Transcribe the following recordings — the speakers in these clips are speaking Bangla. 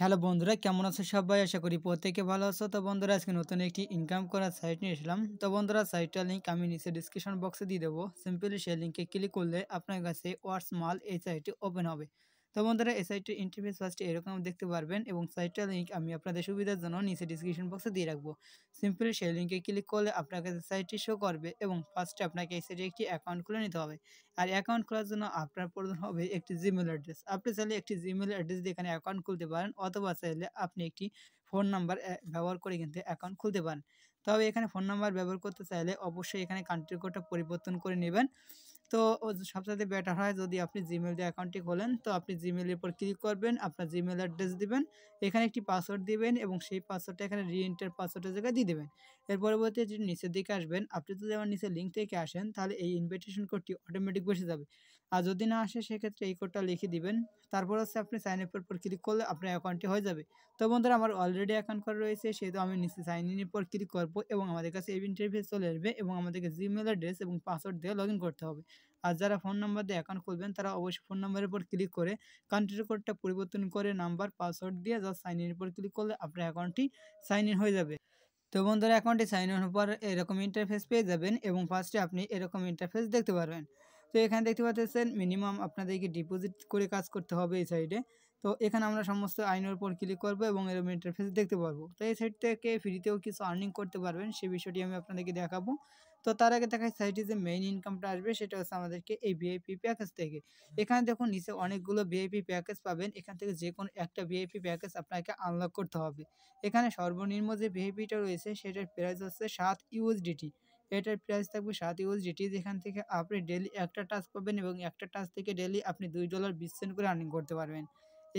হ্যালো বন্ধুরা কেমন আছো সবাই আশা করি প্রত্যেকে ভালো আছো তো বন্ধুরা আজকে নতুন একটি ইনকাম করার সাইট নিয়ে এসলাম তো বন্ধুরা সাইটটার লিঙ্ক আমি নিচে ডিসক্রিপশন বক্সে দিয়ে দেবো সিম্পলি সেই লিঙ্কে ক্লিক করলে আপনার কাছে ওয়াটস মাল এই সাইটটি ওপেন হবে তো বন্ধুরা এই সাইটটির ইন্টারফেস ফার্স্টে এরকম দেখতে পারবেন এবং সাইটটা লিঙ্ক আমি আপনাদের সুবিধার জন্য নিচে ডিসক্রিপশন বক্সে দিয়ে রাখবো সিম্পলি সেই লিঙ্কে ক্লিক করলে আপনার কাছে সাইটটি শো করবে এবং ফার্স্টে আপনাকে এই সাইটে একটি অ্যাকাউন্ট খুলে নিতে হবে আর অ্যাকাউন্ট খোলার জন্য আপনার প্রয়োজন হবে একটি জিমেল অ্যাড্রেস আপনি চাইলে একটি জিমেল অ্যাড্রেস দিয়ে এখানে অ্যাকাউন্ট খুলতে পারেন অথবা চাইলে আপনি একটি ফোন নাম্বার ব্যবহার করে কিন্তু অ্যাকাউন্ট খুলতে পারেন তবে এখানে ফোন নাম্বার ব্যবহার করতে চাইলে অবশ্যই এখানে কান্ট্রি কোডটা পরিবর্তন করে নেবেন তো সাথে বেটার হয় যদি আপনি জিমেল দিয়ে অ্যাকাউন্টটি খোলেন তো আপনি জিমেলের উপর ক্লিক করবেন আপনার জিমেল অ্যাড্রেস দিবেন এখানে একটি পাসওয়ার্ড দিবেন এবং সেই পাসওয়ার্ডটা এখানে রি এন্টার পাসওয়ার্ডের জায়গায় দিয়ে দেবেন এর পরবর্তী যদি নিচের দিকে আসবেন আপনি যদি আমার নিচে লিঙ্ক থেকে আসেন তাহলে এই ইনভিটেশন কোডটি অটোমেটিক বসে যাবে আর যদি না আসে সেক্ষেত্রে এই কোডটা লিখে দিবেন তারপর হচ্ছে আপনি সাইন আপের পর ক্লিক করলে আপনার অ্যাকাউন্টটি হয়ে যাবে তো বন্ধুরা আমার অলরেডি অ্যাকাউন্ট করা রয়েছে সেহেতু আমি নিচে সাইন ইনের পর ক্লিক করবো এবং আমাদের কাছে এই ইন্টারভিউ চলে আসবে এবং আমাদেরকে জিমেল অ্যাড্রেস এবং পাসওয়ার্ড দিয়ে লগ করতে হবে আর যারা ফোন নাম্বার দিয়ে অ্যাকাউন্ট খুলবেন তারা অবশ্যই ফোন নাম্বারের উপর ক্লিক করে কান্ট্রি কোডটা পরিবর্তন করে নাম্বার পাসওয়ার্ড দিয়ে যা সাইন ইনের উপর ক্লিক করলে আপনার অ্যাকাউন্টটি সাইন ইন হয়ে যাবে তো বন্ধুরা অ্যাকাউন্টটি সাইন ইন হওয়ার পর এরকম ইন্টারফেস পেয়ে যাবেন এবং ফার্স্টে আপনি এরকম ইন্টারফেস দেখতে পারবেন তো এখানে দেখতে পাচ্ছেন মিনিমাম আপনাদেরকে ডিপোজিট করে কাজ করতে হবে এই সাইডে তো এখানে আমরা সমস্ত আইনের উপর ক্লিক করবো এবং এরকম ইন্টারফেস দেখতে পারবো তো এই সাইড থেকে ফ্রিতেও কিছু আর্নিং করতে পারবেন সেই বিষয়টি আমি আপনাদেরকে দেখাবো তো তার আগে দেখা সাইটে যে মেইন ইনকামটা আসবে সেটা হচ্ছে আমাদেরকে এই ভিআইপি প্যাকেজ থেকে এখানে দেখুন নিচে অনেকগুলো ভিআইপি প্যাকেজ পাবেন এখান থেকে যে কোনো একটা ভিআইপি প্যাকেজ আপনাকে আনলক করতে হবে এখানে সর্বনিম্ন যে ভিআইপিটা রয়েছে সেটার প্রাইস হচ্ছে সাত ইউএসডিটি এটার প্রাইস থাকবে সাত জিটি যেখান থেকে আপনি ডেলি একটা টাস্ক পাবেন এবং একটা টাচ থেকে ডেলি আপনি দুই ডলার বিশ সেন্ট করে আর্নিং করতে পারবেন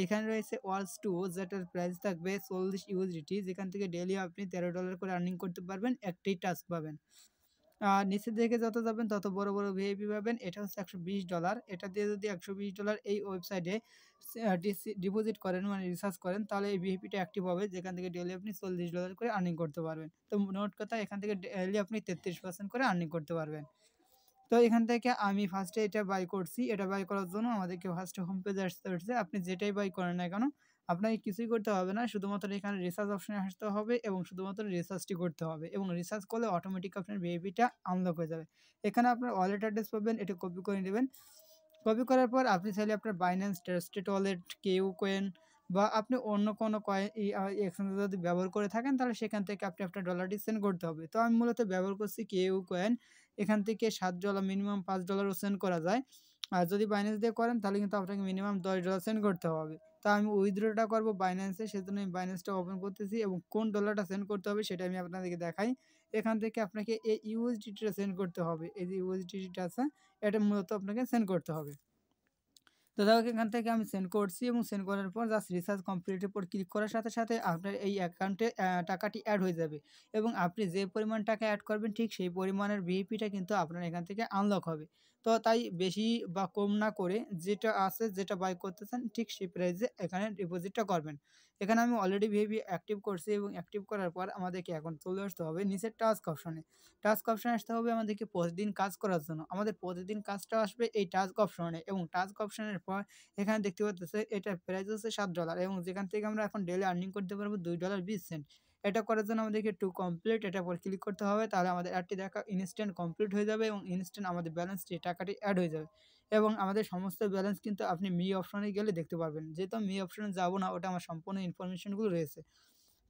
এখানে রয়েছে ওয়ার্স টু যেটার প্রাইস থাকবে চল্লিশ জিটি যেখান থেকে ডেলি আপনি তেরো ডলার করে আর্নিং করতে পারবেন একটাই টাচ পাবেন নিচের দিকে যত যাবেন তত বড় বড় ভিআইপি পাবেন এটা হচ্ছে একশো ডলার এটা দিয়ে যদি একশো ডলার এই ওয়েবসাইটে ডিপোজিট করেন মানে রিসার্চ করেন তাহলে এই ভিআইপিটা অ্যাক্টিভ হবে যেখান থেকে ডেলি আপনি চল্লিশ ডলার করে আর্নিং করতে পারবেন তো নোট কথা এখান থেকে ডেলি আপনি তেত্রিশ পার্সেন্ট করে আর্নিং করতে পারবেন তো এখান থেকে আমি ফার্স্টে এটা বাই করছি এটা বাই করার জন্য আমাদেরকে ফার্স্টে হোম পেজে আসতে হচ্ছে আপনি যেটাই বাই করেন না কেন আপনাকে কিছুই করতে হবে না শুধুমাত্র এখানে রিসার্চ অপশানে আসতে হবে এবং শুধুমাত্র রিসার্চটি করতে হবে এবং রিসার্চ করলে অটোমেটিক আপনার বিআইপিটা আনলক হয়ে যাবে এখানে আপনার ওয়ালেট অ্যাড্রেস পাবেন এটা কপি করে নেবেন কপি করার পর আপনি চাইলে আপনার বাইন্যান্স স্টেট ওয়ালেট কেউ কয়েন বা আপনি অন্য কোনো কয়েন এক্সচেঞ্জ যদি ব্যবহার করে থাকেন তাহলে সেখান থেকে আপনি আপনার ডলারটি সেন্ড করতে হবে তো আমি মূলত ব্যবহার করছি কেউ কয়েন এখান থেকে সাত ডলার মিনিমাম পাঁচ ডলারও সেন্ড করা যায় আর যদি বাইন্যান্স দিয়ে করেন তাহলে কিন্তু আপনাকে মিনিমাম দশ ডলার সেন্ড করতে হবে তা আমি উইথড্রটা করবো বাইন্যান্সে সেজন্য আমি বাইন্যান্সটা ওপেন করতেছি এবং কোন ডলারটা সেন্ড করতে হবে সেটা আমি আপনাদেরকে দেখাই এখান থেকে আপনাকে এই ইউএসডিটিটা সেন্ড করতে হবে এই যে ইউএসডিটিটা আছে এটা মূলত আপনাকে সেন্ড করতে হবে তো দেখো এখান থেকে আমি সেন্ড করছি এবং সেন্ড করার পর জাস্ট রিসার্চ কমপ্লিটের পর ক্লিক করার সাথে সাথে আপনার এই অ্যাকাউন্টে টাকাটি অ্যাড হয়ে যাবে এবং আপনি যে পরিমাণ টাকা অ্যাড করবেন ঠিক সেই পরিমাণের ভিপিটা কিন্তু আপনার এখান থেকে আনলক হবে তো তাই বেশি বা কম না করে যেটা আছে যেটা বাই করতেছেন ঠিক সেই প্রাইসে এখানে ডিপোজিটটা করবেন এখানে আমি অলরেডি ভিভি অ্যাক্টিভ করছি এবং অ্যাক্টিভ করার পর আমাদেরকে এখন চলে আসতে হবে নিচের টাস্ক অপশনে টাস্ক অপশানে আসতে হবে আমাদেরকে প্রতিদিন কাজ করার জন্য আমাদের প্রতিদিন কাজটা আসবে এই টাস্ক অপশনে এবং টাস্ক অপশনের পর এখানে দেখতে পাচ্ছে এটার প্রাইস হচ্ছে সাত ডলার এবং যেখান থেকে আমরা এখন ডেলি আর্নিং করতে পারবো দুই ডলার বিশ সেন্ট এটা করার জন্য আমাদেরকে টু কমপ্লিট এটা পর ক্লিক করতে হবে তাহলে আমাদের অ্যাডটি দেখা ইনস্ট্যান্ট কমপ্লিট হয়ে যাবে এবং ইনস্ট্যান্ট আমাদের ব্যালেন্সটি টাকাটি অ্যাড হয়ে যাবে এবং আমাদের সমস্ত ব্যালেন্স কিন্তু আপনি মি অপশনে গেলে দেখতে পারবেন যেহেতু মি অপশনে যাবো না ওটা আমার সম্পূর্ণ ইনফরমেশনগুলো রয়েছে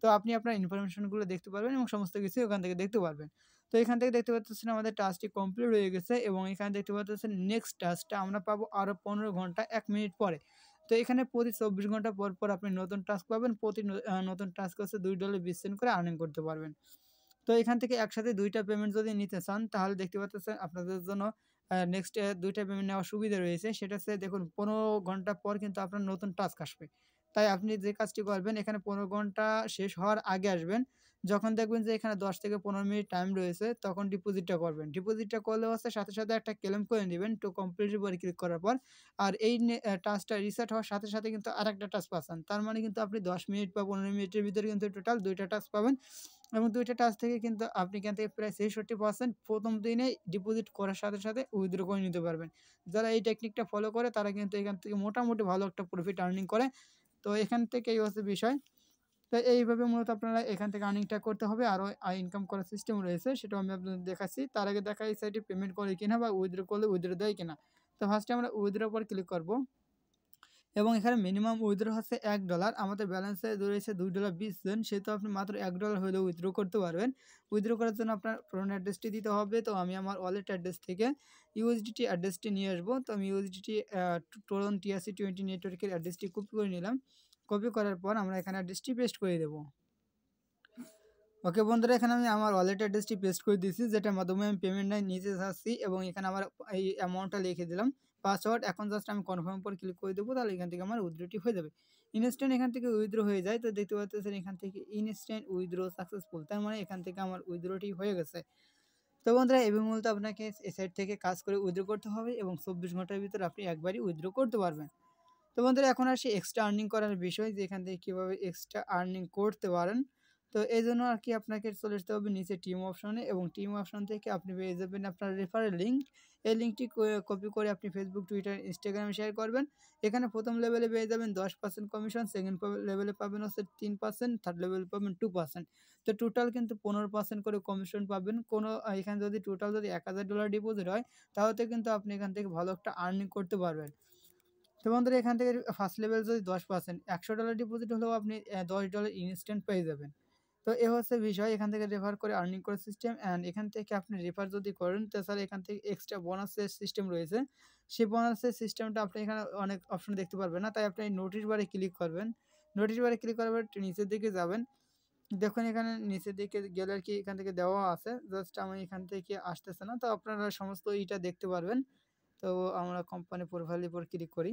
তো আপনি আপনার ইনফরমেশনগুলো দেখতে পারবেন এবং সমস্ত কিছু ওখান থেকে দেখতে পারবেন তো এখান থেকে দেখতে পাচ্ছেন আমাদের টাস্কটি কমপ্লিট হয়ে গেছে এবং এখানে দেখতে পাচ্ছেন নেক্সট টাস্কটা আমরা পাবো আরও পনেরো ঘন্টা এক মিনিট পরে তো এখানে প্রতি চব্বিশ ঘন্টা পর পর আপনি নতুন টাস্ক পাবেন প্রতি নতুন টাস্ক হচ্ছে দুই ডলার বিশ সেন্ট করে আর্নিং করতে পারবেন তো এখান থেকে একসাথে দুইটা পেমেন্ট যদি নিতে চান তাহলে দেখতে পাচ্ছেন আপনাদের জন্য নেক্সট দুইটা পেমেন্ট নেওয়ার সুবিধা রয়েছে সেটা হচ্ছে দেখুন পনেরো ঘন্টা পর কিন্তু আপনার নতুন টাস্ক আসবে তাই আপনি যে কাজটি করবেন এখানে পনেরো ঘন্টা শেষ হওয়ার আগে আসবেন যখন দেখবেন যে এখানে দশ থেকে পনেরো মিনিট টাইম রয়েছে তখন ডিপোজিটটা করবেন ডিপোজিটটা করলে হচ্ছে সাথে সাথে একটা ক্লেম করে নেবেন টু কমপ্লিট উপরে ক্লিক করার পর আর এই টাস্কটা রিসেট হওয়ার সাথে সাথে কিন্তু আর একটা টাস্ক পাচ্ছেন তার মানে কিন্তু আপনি দশ মিনিট বা পনেরো মিনিটের ভিতরে কিন্তু টোটাল দুইটা টাস্ক পাবেন এবং দুইটা টাস্ক থেকে কিন্তু আপনি এখান থেকে প্রায় ছেষট্টি পার্সেন্ট প্রথম দিনে ডিপোজিট করার সাথে সাথে উইথড্র করে নিতে পারবেন যারা এই টেকনিকটা ফলো করে তারা কিন্তু এখান থেকে মোটামুটি ভালো একটা প্রফিট আর্নিং করে তো এখান থেকে এই হচ্ছে বিষয় তো এইভাবে মূলত আপনারা এখান থেকে আর্নিংটা করতে হবে আরও ইনকাম করার সিস্টেম রয়েছে সেটা আমি আপনাদের দেখাচ্ছি তার আগে দেখা এই সাইটে পেমেন্ট করে কিনা বা উইথড্র করলে উইথড্র দেয় কিনা তো ফার্স্টে আমরা উইথড্র উপর ক্লিক করবো এবং এখানে মিনিমাম উইথড্র হচ্ছে এক ডলার আমাদের ব্যালেন্সে রয়েছে দুই ডলার বিশ জন সেহেতু আপনি মাত্র এক ডলার হলেও উইথড্র করতে পারবেন উইথড্র করার জন্য আপনার পুরোনো অ্যাড্রেসটি দিতে হবে তো আমি আমার ওয়ালেট অ্যাড্রেস থেকে ইউএসডিটি অ্যাড্রেসটি নিয়ে আসবো তো আমি ইউএসডিটি টোরন টিআসি টোয়েন্টি নেটওয়ার্কের অ্যাড্রেসটি কপি করে নিলাম কপি করার পর আমরা এখানে অ্যাড্রেসটি পেস্ট করে দেবো ওকে বন্ধুরা এখানে আমি আমার ওয়ালেট অ্যাড্রেসটি পেস্ট করে দিয়েছি যেটার মাধ্যমে আমি পেমেন্টটা নিচে আসছি এবং এখানে আমার এই অ্যামাউন্টটা লিখে দিলাম পাসওয়ার্ড এখন জাস্ট আমি কনফার্ম পর ক্লিক করে দেবো তাহলে এখান থেকে আমার উইথড্রোটি হয়ে যাবে ইনস্ট্যান্ট এখান থেকে উইথড্রো হয়ে যায় তো দেখতে পাচ্ছেন এখান থেকে ইনস্ট্যান্ট উইথড্রো সাকসেসফুল তার মানে এখান থেকে আমার উইথড্রোটি হয়ে গেছে তো বন্ধুরা এবার মূলত আপনাকে এ থেকে কাজ করে উইথড্রো করতে হবে এবং চব্বিশ ঘন্টার ভিতরে আপনি একবারই উইথড্রো করতে পারবেন তো বন্ধুরা এখন আসি এক্সট্রা আর্নিং করার বিষয় যে এখান থেকে কীভাবে এক্সট্রা আর্নিং করতে পারেন তো এই জন্য আর কি আপনাকে চলে আসতে হবে নিচে টিম অপশানে এবং টিম অপশান থেকে আপনি পেয়ে যাবেন আপনার রেফারেল লিঙ্ক এই লিঙ্কটি কপি করে আপনি ফেসবুক টুইটার ইনস্টাগ্রামে শেয়ার করবেন এখানে প্রথম লেভেলে পেয়ে যাবেন দশ পার্সেন্ট কমিশন সেকেন্ড লেভেলে পাবেন হচ্ছে তিন পার্সেন্ট থার্ড লেভেলে পাবেন টু পার্সেন্ট তো টোটাল কিন্তু পনেরো পার্সেন্ট করে কমিশন পাবেন কোনো এখানে যদি টোটাল যদি এক হাজার ডলার ডিপোজিট হয় তাহলে কিন্তু আপনি এখান থেকে ভালো একটা আর্নিং করতে পারবেন তো বন্ধুরা এখান থেকে ফার্স্ট লেভেল যদি দশ পার্সেন্ট একশো ডলার ডিপোজিট হলেও আপনি দশ ডলার ইনস্ট্যান্ট পেয়ে যাবেন তো এ হচ্ছে বিষয় এখান থেকে রেফার করে আর্নিং করে সিস্টেম অ্যান্ড এখান থেকে আপনি রেফার যদি করেন তাছাড়া এখান থেকে এক্সট্রা বোনাসের সিস্টেম রয়েছে সেই বোনাসের সিস্টেমটা আপনি এখানে অনেক অপশন দেখতে পারবেন না তাই আপনি নোটিশ বারে ক্লিক করবেন নোটিশ বারে ক্লিক করার নিচের দিকে যাবেন দেখুন এখানে নিচের দিকে গেলে আর কি এখান থেকে দেওয়া আছে জাস্ট আমি এখান থেকে আসতেছে না তো আপনারা সমস্ত এইটা দেখতে পারবেন তো আমরা কোম্পানি প্রোফাইলের উপর ক্লিক করি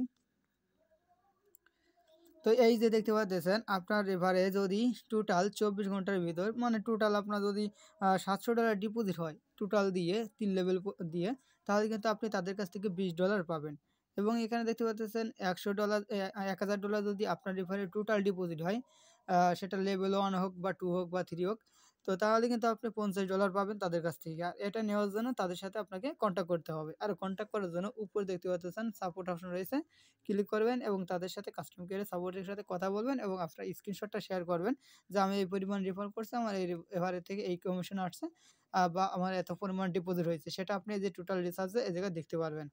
তো এই যে দেখতে পাচ্ছেন আপনার রেভারে যদি টোটাল চব্বিশ ঘন্টার ভিতর মানে টোটাল আপনার যদি সাতশো ডলার ডিপোজিট হয় টোটাল দিয়ে তিন লেভেল দিয়ে তাহলে কিন্তু আপনি তাদের কাছ থেকে বিশ ডলার পাবেন এবং এখানে দেখতে পাচ্ছেন একশো ডলার এক হাজার ডলার যদি আপনার রেভারে টোটাল ডিপোজিট হয় সেটা লেভেল ওয়ান হোক বা টু হোক বা থ্রি হোক তো তাহলে কিন্তু আপনি পঞ্চাশ ডলার পাবেন তাদের কাছ থেকে আর এটা নেওয়ার জন্য তাদের সাথে আপনাকে কন্ট্যাক্ট করতে হবে আর কন্ট্যাক্ট করার জন্য উপরে দেখতে পাচ্ছেন সাপোর্ট অপশন রয়েছে ক্লিক করবেন এবং তাদের সাথে কাস্টমার কেয়ারের সাপোর্টের সাথে কথা বলবেন এবং আপনার স্ক্রিনশটটা শেয়ার করবেন যে আমি এই পরিমাণ রিফান্ড করছি আমার এই এভারে থেকে এই কমিশন আসছে বা আমার এত পরিমাণ ডিপোজিট হয়েছে সেটা আপনি যে টোটাল রিচার্জে এ জায়গায় দেখতে পারবেন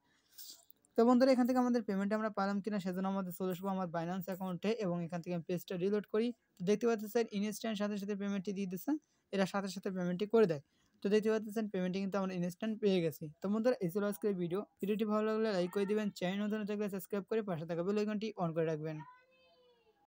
তো বন্ধুরা এখান থেকে আমাদের পেমেন্ট আমরা পালাম কিনা সেজন্য আমাদের চলে আসবো আমার বাইন্যান্স অ্যাকাউন্টে এবং এখান থেকে আমি পেজটা রিলোড করি তো দেখতে পাচ্ছেন স্যার ইনস্ট্যান্ট সাথে সাথে পেমেন্টটি দিয়ে দিচ্ছে এরা সাথে সাথে পেমেন্টটি করে দেয় তো দেখতে পাচ্ছেন পেমেন্টটি কিন্তু আমরা ইনস্ট্যান্ট পেয়ে গেছি তো বন্ধুরা এই ছিল আজকের ভিডিও ভিডিওটি ভালো লাগলে লাইক করে দেবেন চ্যানেল নতুন থাকলে সাবস্ক্রাইব করে পাশে থাকা বেল আইকনটি অন করে রাখবেন